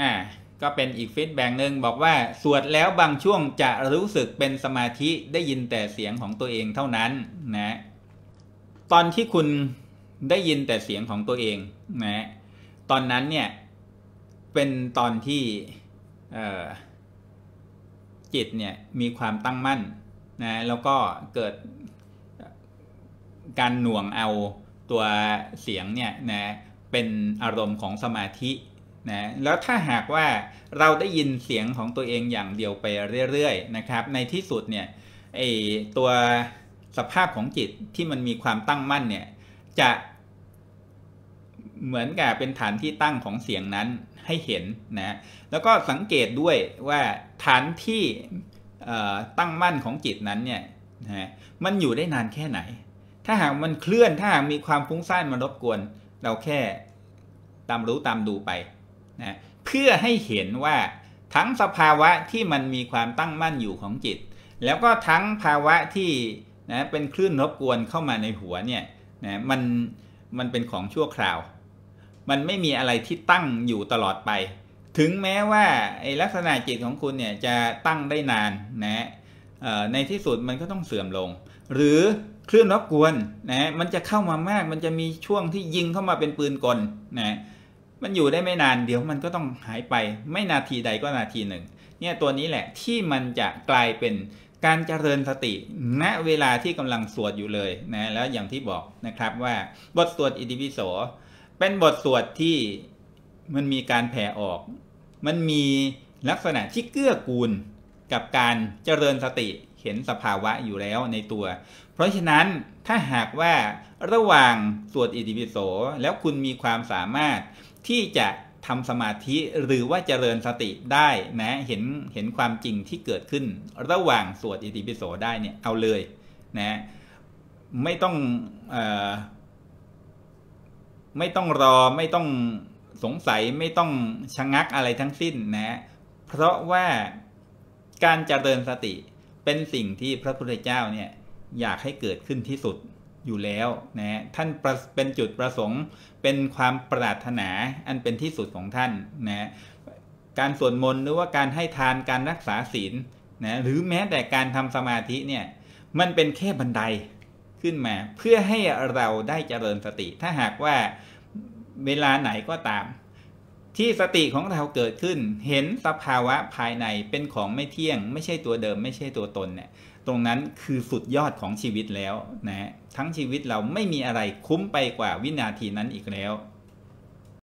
อ่าก็เป็นอีกฟีดแบ็หนึ่งบอกว่าสวดแล้วบางช่วงจะรู้สึกเป็นสมาธิได้ยินแต่เสียงของตัวเองเท่านั้นนะตอนที่คุณได้ยินแต่เสียงของตัวเองนะตอนนั้นเนี่ยเป็นตอนที่จิตเนี่ยมีความตั้งมั่นนะแล้วก็เกิดการหน่วงเอาตัวเสียงเนี่ยนะเป็นอารมณ์ของสมาธินะแล้วถ้าหากว่าเราได้ยินเสียงของตัวเองอย่างเดียวไปเรื่อยๆนะครับ ในที่สุดเนี่ยไอตัวสภาพของจิตที่มันมีความตั้งมั่นเนี่ยจะเหมือนกับเป็นฐานที่ตั้งของเสียงนั้นให้เห็นนะแล้วก็สังเกตด้วยว่าฐานที่ตั้งมั่นของจิตนั้นเนี่ยนะมันอยู่ได้นานแค่ไหน ถ้าหากมันเคลื่อนถ้าหากมีความฟุ้งซ่านมารบกวน เราแค่ตามรู้ตามดูไปนะเพื่อให้เห็นว่าทั้งสภาวะที่มันมีความตั้งมั่นอยู่ของจิต แล้วก็ทั้งภาวะที่นะเป็นคลื่นรบกวนเข้ามาในหัวเนี่ยนะมันมันเป็นของชั่วคราว มันไม่มีอะไรที่ตั้งอยู่ตลอดไป ถึงแม้ว่าไอลักษณะจิตของคุณเนี่ยจะตั้งได้นานนะในที่สุดมันก็ต้องเสื่อมลง หรือคลื่นรบกวนนะมันจะเข้ามามากมันจะมีช่วงที่ยิงเข้ามาเป็นปืนกลนะมันอยู่ได้ไม่นานเดี๋ยวมันก็ต้องหายไปไม่นาทีใดก็นาทีหนึ่ง เนี่ยตัวนี้แหละที่มันจะกลายเป็นการเจริญสติณเวลาที่กำลังสวดอยู่เลยนะแล้วอย่างที่บอกนะครับว่าบทสวดอิติปิโสเป็นบทสวดที่มันมีการแผ่ออก มันมีลักษณะที่เกื้อกูลกับการเจริญสติเห็นสภาวะอยู่แล้วในตัว เพราะฉะนั้นถ้าหากว่าระหว่างสวดอิติปิโสแล้วคุณมีความสามารถที่จะทำสมาธิหรือว่าเจริญสติได้นะเห็นเห็นความจริงที่เกิดขึ้น ระหว่างสวดอิติปิโสได้เนี่ย เอาเลย นะ ไม่ต้องอไม่ต้องรอไม่ต้องสงสัยไม่ต้องชะงงักอะไรทั้งสิ้นนะ เพราะว่าการเจริญสติเป็นสิ่งที่พระพุทธเจ้าเนี่ยอยากให้เกิดขึ้นที่สุดอยู่แล้วนะท่านเป็นจุดประสงค์เป็นความปรารถนาอันเป็นที่สุดของท่านนะการสวดมนต์หรือว่าการให้ทานการรักษาศีลนะหรือแม้แต่การทำสมาธิเนี่ยมันเป็นแค่บันไดขึ้นมา เพื่อให้เราได้เจริญสติ ถ้าหากว่าเวลาไหนก็ตามที่สติของเราเกิดขึ้นเห็นสภาวะภายในเป็นของไม่เที่ยง ไม่ใช่ตัวเดิมไม่ใช่ตัวตนเนี่ย ตรงนั้นคือสุดยอดของชีวิตแล้วนะทั้งชีวิตเราไม่มีอะไรคุ้มไปกว่าวินาทีนั้นอีกแล้ว